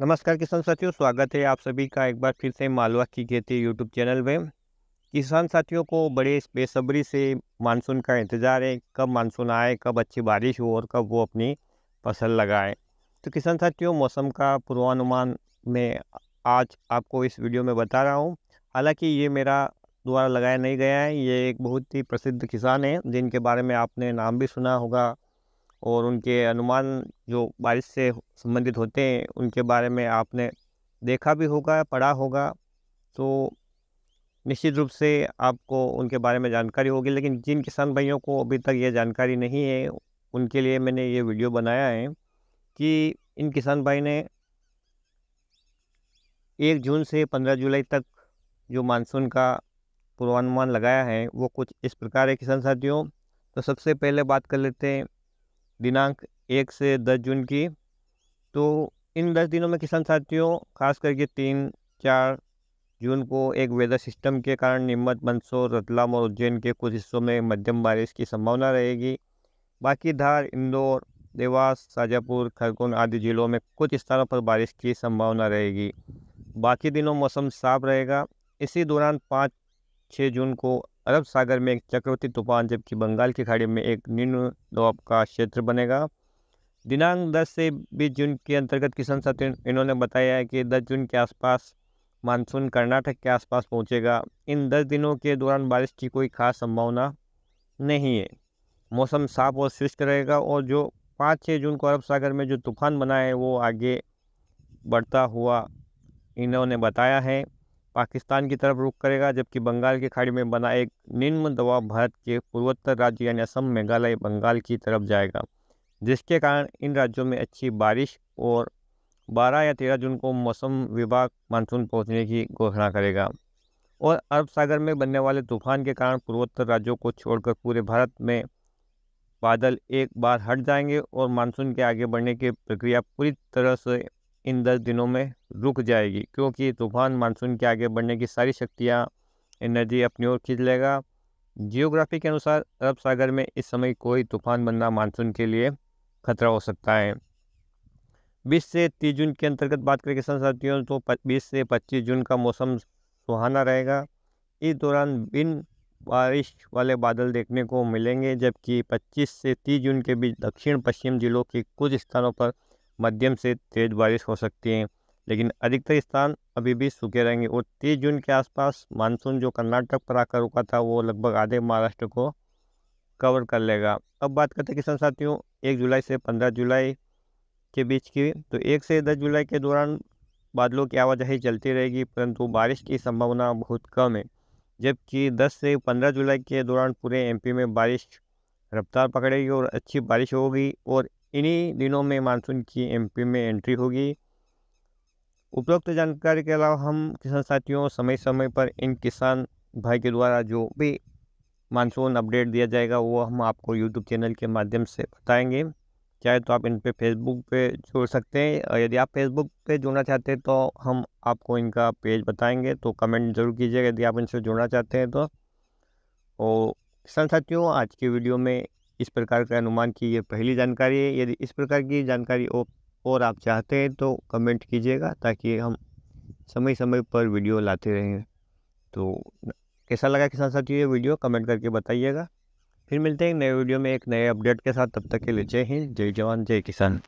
नमस्कार किसान साथियों स्वागत है आप सभी का एक बार फिर से मालवा की खेती यूट्यूब चैनल में किसान साथियों को बड़े बेसब्री से मानसून का इंतज़ार है कब मानसून आए कब अच्छी बारिश हो और कब वो अपनी फसल लगाए तो किसान साथियों मौसम का पूर्वानुमान मैं आज आपको इस वीडियो में बता रहा हूँ हालाँकि ये मेरा द्वारा लगाया नहीं गया है ये एक बहुत ही प्रसिद्ध किसान है जिनके बारे में आपने नाम भी सुना होगा और उनके अनुमान जो बारिश से संबंधित होते हैं उनके बारे में आपने देखा भी होगा पढ़ा होगा तो निश्चित रूप से आपको उनके बारे में जानकारी होगी लेकिन जिन किसान भाइयों को अभी तक ये जानकारी नहीं है उनके लिए मैंने ये वीडियो बनाया है कि इन किसान भाई ने एक जून से पंद्रह जुलाई तक जो मानसून का पूर्वानुमान लगाया है वो कुछ इस प्रकार है किसान साथियों तो सबसे पहले बात कर लेते हैं दिनांक एक से दस जून की तो इन दस दिनों में किसान साथियों खास करके तीन चार जून को एक वेदर सिस्टम के कारण नीमच मंदसौर रतलाम और उज्जैन के कुछ हिस्सों में मध्यम बारिश की संभावना रहेगी बाकी धार इंदौर देवास शाजापुर खरगोन आदि ज़िलों में कुछ स्थानों पर बारिश की संभावना रहेगी बाकी दिनों मौसम साफ रहेगा इसी दौरान पाँच छः जून को अरब सागर में एक चक्रवर्ती तूफान जबकि बंगाल की खाड़ी में एक निम्न दबाव का क्षेत्र बनेगा दिनांक 10 से 20 जून के अंतर्गत किसान साथियों इन्होंने बताया है कि 10 जून के आसपास मानसून कर्नाटक के आसपास पहुंचेगा इन 10 दिनों के दौरान बारिश की कोई खास संभावना नहीं है मौसम साफ और शुष्क रहेगा और जो पाँच छः जून को अरब सागर में जो तूफान बना है वो आगे बढ़ता हुआ इन्होंने बताया है पाकिस्तान की तरफ रुख करेगा जबकि बंगाल की खाड़ी में बना एक निम्न दबाव भारत के पूर्वोत्तर राज्य यानी असम मेघालय बंगाल की तरफ जाएगा जिसके कारण इन राज्यों में अच्छी बारिश और 12 या 13 जून को मौसम विभाग मानसून पहुंचने की घोषणा करेगा और अरब सागर में बनने वाले तूफान के कारण पूर्वोत्तर राज्यों को छोड़कर पूरे भारत में बादल एक बार हट जाएंगे और मानसून के आगे बढ़ने की प्रक्रिया पूरी तरह से इन दस दिनों में रुक जाएगी क्योंकि तूफान मानसून के आगे बढ़ने की सारी शक्तियाँ एनर्जी अपनी ओर खींच लेगा जियोग्राफी के अनुसार अरब सागर में इस समय कोई तूफान बनना मानसून के लिए खतरा हो सकता है 20 से 30 जून के अंतर्गत बात करें किसान साथियों तो 20 से 25 जून का मौसम सुहाना रहेगा इस दौरान बिन बारिश वाले बादल देखने को मिलेंगे जबकि 25 से 30 जून के बीच दक्षिण पश्चिम जिलों के कुछ स्थानों पर मध्यम से तेज़ बारिश हो सकती है लेकिन अधिकतर स्थान अभी भी सूखे रहेंगे और तीस जून के आसपास मानसून जो कर्नाटक पर आकर रुका था वो लगभग आधे महाराष्ट्र को कवर कर लेगा अब बात करते हैं किसान साथियों एक जुलाई से पंद्रह जुलाई के बीच की तो एक से दस जुलाई के दौरान बादलों की आवाजाही चलती रहेगी परंतु बारिश की संभावना बहुत कम है जबकि 10 से 15 जुलाई के दौरान पूरे एमपी में बारिश रफ्तार पकड़ेगी और अच्छी बारिश होगी और इन्हीं दिनों में मानसून की एमपी में एंट्री होगी उपरोक्त जानकारी के अलावा हम किसान साथियों समय समय पर इन किसान भाई के द्वारा जो भी मानसून अपडेट दिया जाएगा वो हम आपको यूट्यूब चैनल के माध्यम से बताएंगे चाहे तो आप इन पे फेसबुक पे जोड़ सकते हैं यदि आप फेसबुक पे जोड़ना चाहते हैं तो हम आपको इनका पेज बताएंगे तो कमेंट ज़रूर कीजिएगा यदि आप इनसे जुड़ना चाहते हैं तो और किसान साथियों आज की वीडियो में इस प्रकार के अनुमान की ये पहली जानकारी है यदि इस प्रकार की जानकारी और आप चाहते हैं तो कमेंट कीजिएगा ताकि हम समय समय पर वीडियो लाते रहें तो कैसा लगा किसान साथियों ये वीडियो कमेंट करके बताइएगा फिर मिलते हैं नए वीडियो में एक नए अपडेट के साथ तब तक के लिए जय हिंद जय जवान जय किसान